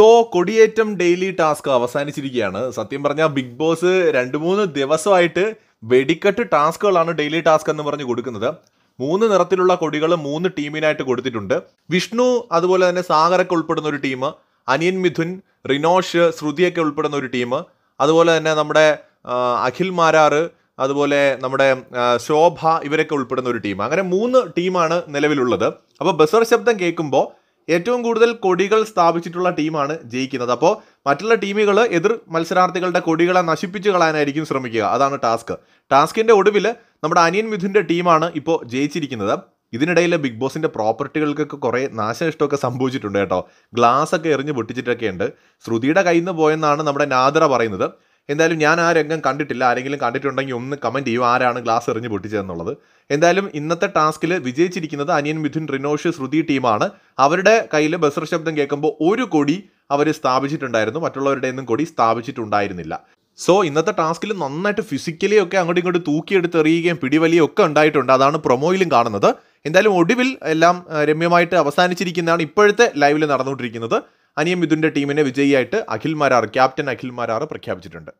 so കൊടിയേറ്റം daily task അവസാനിച്ചിരിക്കുകയാണ് സത്യം പറഞ്ഞാൽ ബിഗ് ബോസ് രണ്ട് മൂന്ന് ദിവസമായിട്ട് വെടിക്കെട്ട് ടാസ്കുകളാണ് ഡെയിലി ടാസ്ക് എന്ന് പറഞ്ഞ് കൊടുക്കുന്നത് മൂന്ന് നിറത്തിലുള്ള കൊടികൾ മൂന്ന് ടീമിനായിട്ട് കൊടുത്തിട്ടുണ്ട് വിഷ്ണു അതുപോലെ തന്നെ സാഗരൊക്കെ ഉൾപ്പെടുന്ന ഒരു ടീം അനിയൻ മിഥുൻ റിനോഷ് ശ്രുതിയൊക്കെ ഉൾപ്പെടുന്ന ഒരു ടീം അതുപോലെ തന്നെ നമ്മുടെ അഖിൽ മാരാറ് അതുപോലെ നമ്മുടെ ശോഭ ഇവരൊക്കെ ഉൾപ്പെടുന്ന ഒരു ടീം അങ്ങനെ മൂന്ന് ടീമാണ് നിലവിലുള്ളത് അപ്പോൾ ബസർ ശബ്ദം കേൾക്കുമ്പോൾ ഏറ്റവും കൂടുതൽ കൊടികൾ സ്ഥാപിച്ചിട്ടുള്ള ടീമാണ് ജയിക്കുന്നത് അപ്പോൾ മറ്റുള്ള ടീമുകൾ എതിർ മത്സരാർത്ഥികളുടെ കൊടികളെ നശിപ്പിച്ച് കളയാനായിരിക്കും ശ്രമിക്കുക അതാണ് ടാസ്ക് ടാസ്കിൻ്റെ ഒടുവിൽ നമ്മുടെ അനിയൻ മിഥുൻ്റെ ടീമാണ് ഇപ്പോൾ ജയിച്ചിരിക്കുന്നത് ഇതിനിടയിൽ ബിഗ് ബോസിൻ്റെ പ്രോപ്പർട്ടികൾക്കൊക്കെ കുറേ നാശനഷ്ടമൊക്കെ സംഭവിച്ചിട്ടുണ്ട് കേട്ടോ ഗ്ലാസ് ഒക്കെ എറിഞ്ഞ് പൊട്ടിച്ചിട്ടൊക്കെ ഉണ്ട് ശ്രുതിയുടെ കയ്യിൽ നിന്ന് പോയെന്നാണ് നമ്മുടെ നാദറ പറയുന്നത് എന്തായാലും ഞാൻ ആ രംഗം കണ്ടിട്ടില്ല ആരെങ്കിലും കണ്ടിട്ടുണ്ടെങ്കിൽ ഒന്ന് കമൻറ്റ് ചെയ്യും ആരാണ് ഗ്ലാസ് എറിഞ്ഞ് പൊട്ടിച്ചതെന്നുള്ളത് എന്തായാലും ഇന്നത്തെ ടാസ്കിൽ വിജയിച്ചിരിക്കുന്നത് അനിയൻ മിഥുൻ റിനോഷ് ശ്രുതി ടീമാണ് അവരുടെ കയ്യിൽ ബസർ ശബ്ദം കേൾക്കുമ്പോൾ ഒരു കൊടി അവർ സ്ഥാപിച്ചിട്ടുണ്ടായിരുന്നു മറ്റുള്ളവരുടെ ഒന്നും കൊടി സ്ഥാപിച്ചിട്ടുണ്ടായിരുന്നില്ല സോ ഇന്നത്തെ ടാസ്കിൽ നന്നായിട്ട് ഫിസിക്കലി ഒക്കെ അങ്ങോട്ടും ഇങ്ങോട്ടും തൂക്കിയെടുത്തെറിയുകയും പിടിവലിയും ഒക്കെ ഉണ്ടായിട്ടുണ്ട് അതാണ് പ്രൊമോയിലും കാണുന്നത് എന്തായാലും ഒടുവിൽ എല്ലാം രമ്യമായിട്ട് അവസാനിച്ചിരിക്കുന്നതാണ് ഇപ്പോഴത്തെ ലൈവിൽ നടന്നുകൊണ്ടിരിക്കുന്നത് അനിയം മിഥുൻ്റെ ടീമിനെ വിജയിയായിട്ട് അഖിൽ മാരാർ ക്യാപ്റ്റൻ അഖിൽ മാരാർ പ്രഖ്യാപിച്ചിട്ടുണ്ട്